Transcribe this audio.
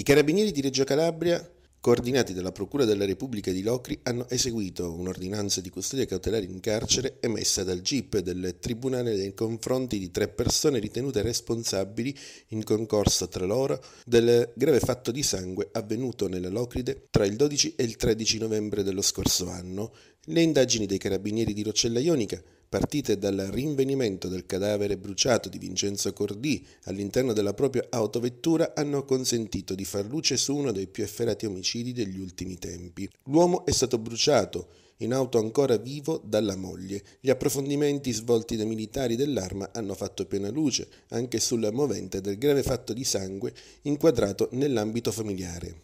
I carabinieri di Reggio Calabria coordinati dalla Procura della Repubblica di Locri, hanno eseguito un'ordinanza di custodia cautelare in carcere emessa dal GIP del Tribunale nei confronti di tre persone ritenute responsabili in concorso tra loro del grave fatto di sangue avvenuto nella Locride tra il 12 e il 13 novembre dello scorso anno. Le indagini dei carabinieri di Roccella Ionica partite dal rinvenimento del cadavere bruciato di Vincenzo Cordì all'interno della propria autovettura hanno consentito di far luce su uno dei più efferati omicidi omicidi degli ultimi tempi. L'uomo è stato bruciato, in auto ancora vivo dalla moglie. Gli approfondimenti svolti dai militari dell'arma hanno fatto piena luce anche sulla movente del grave fatto di sangue inquadrato nell'ambito familiare.